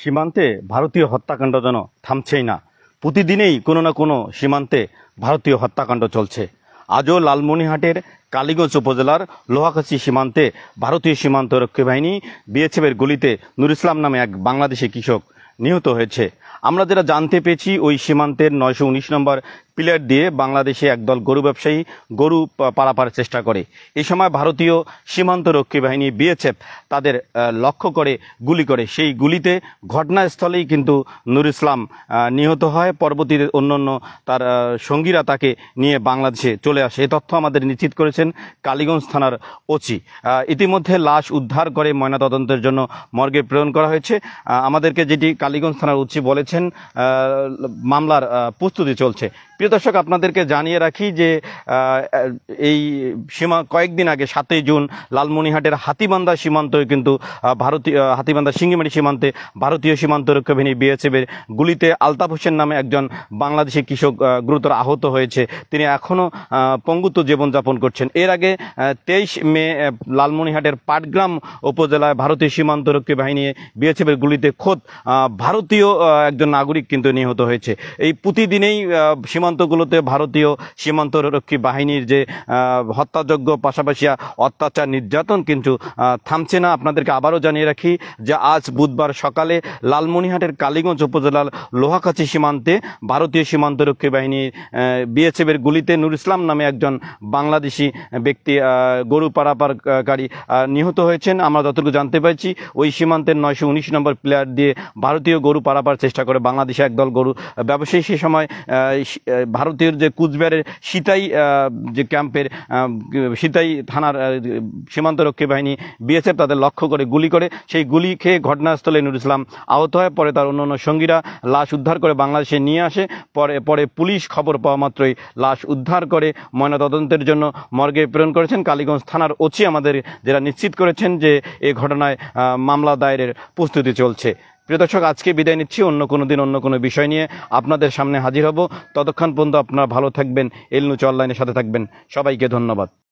সীমান্তে ভারতীয় হত্যাকাণ্ড যেন থামছেই না প্রতিদিনেই কোনো না কোনো সীমান্তে ভারতীয় হত্যাকাণ্ড চলছে আজও লালমনিহাটের কালীগঞ্জ উপজেলার লোহাকাছি সীমান্তে ভারতীয় সীমান্ত রক্ষী বাহিনী বিএসএফের গুলিতে নুর ইসলাম নামে এক বাংলাদেশি কৃষক নিহত হয়েছে আমরা যেটা জানতে পেরেছি ওই সীমান্তের নয়শো উনিশ নম্বর পিলার দিয়ে বাংলাদেশে একদল গরু ব্যবসায়ী গরু পারাপার চেষ্টা করে এই সময় ভারতীয় সীমান্ত রক্ষী বাহিনী বিএসএফ তাদের লক্ষ্য করে গুলি করে সেই গুলিতে ঘটনাস্থলেই কিন্তু নুর ইসলাম নিহত হয় পরবর্তীতে অন্যান্য তার সঙ্গীরা তাকে নিয়ে বাংলাদেশে চলে আসে এ তথ্য আমাদের নিশ্চিত করেছেন কালীগঞ্জ থানার ওচি ইতিমধ্যে লাশ উদ্ধার করে ময়নাতদন্তের জন্য মর্গে প্রেরণ করা হয়েছে আমাদেরকে যেটি কালীগঞ্জ থানার ওচি বলেছেন মামলার প্রস্তুতি চলছে প্রিয় প্রিয় দর্শক আপনাদেরকে জানিয়ে রাখি যে এই সীমা কয়েকদিন আগে সাতই জুন লালমনিহাটের হাতিবান্ধা সীমান্ত কিন্তু ভারতীয় হাতিবান্ধা সিঙ্গিমারি সীমান্তে ভারতীয় সীমান্ত রক্ষা বাহিনী বিএসএফের গুলিতে আলতাফ হোসেন নামে একজন বাংলাদেশি কৃষক গুরুতর আহত হয়েছে তিনি এখনও পঙ্গুত জীবনযাপন করছেন এর আগে তেইশ মে লালমনিহাটের পাটগ্রাম উপজেলায় ভারতীয় সীমান্তরক্ষী বাহিনী বিএসএফের গুলিতে খোদ ভারতীয় একজন নাগরিক কিন্তু নিহত হয়েছে এই প্রতিদিনেই সীমান্ত সীমান্তগুলোতে ভারতীয় সীমান্তরক্ষী বাহিনীর যে হত্যাযোগ্য পাশাপাশি অত্যাচার নির্যাতন কিন্তু থামছে না আপনাদেরকে আবারও জানিয়ে রাখি যে আজ বুধবার সকালে লালমনিহাটের কালীগঞ্জ উপজেলার লোহাকাছি সীমান্তে ভারতীয় সীমান্তরক্ষী বাহিনীর বিএসএফের গুলিতে নুর ইসলাম নামে একজন বাংলাদেশি ব্যক্তি গরু পারাপারকারী নিহত হয়েছেন আমরা যতটুকু জানতে পারছি ওই সীমান্তের নয়শো উনিশ নম্বর প্লেয়ার দিয়ে ভারতীয় গরু পারাপার চেষ্টা করে বাংলাদেশে একদল গরু ব্যবসায়ী সে সময় ভারতীয় যে কুচবিহারের সিতাই যে ক্যাম্পের সিতাই থানার সীমান্তরক্ষী বাহিনী বিএসএফ তাদের লক্ষ্য করে গুলি করে সেই গুলি খেয়ে ঘটনাস্থলে নুর ইসলাম আহত হয় পরে তার অন্য অন্য সঙ্গীরা লাশ উদ্ধার করে বাংলাদেশে নিয়ে আসে পরে পরে পুলিশ খবর পাওয়া মাত্রই লাশ উদ্ধার করে ময়নাতদন্তের জন্য মর্গে প্রেরণ করেছেন কালীগঞ্জ থানার ওচি আমাদের যারা নিশ্চিত করেছেন যে এ ঘটনায় মামলা দায়েরের প্রস্তুতি চলছে প্রিয় দর্শক আজকে বিদায় নিচ্ছি অন্য কোনো দিন অন্য কোনো বিষয় নিয়ে আপনাদের সামনে হাজির হব ততক্ষণ পর্যন্ত আপনারা ভালো থাকবেন এলনুচ অনলাইনের সাথে থাকবেন সবাইকে ধন্যবাদ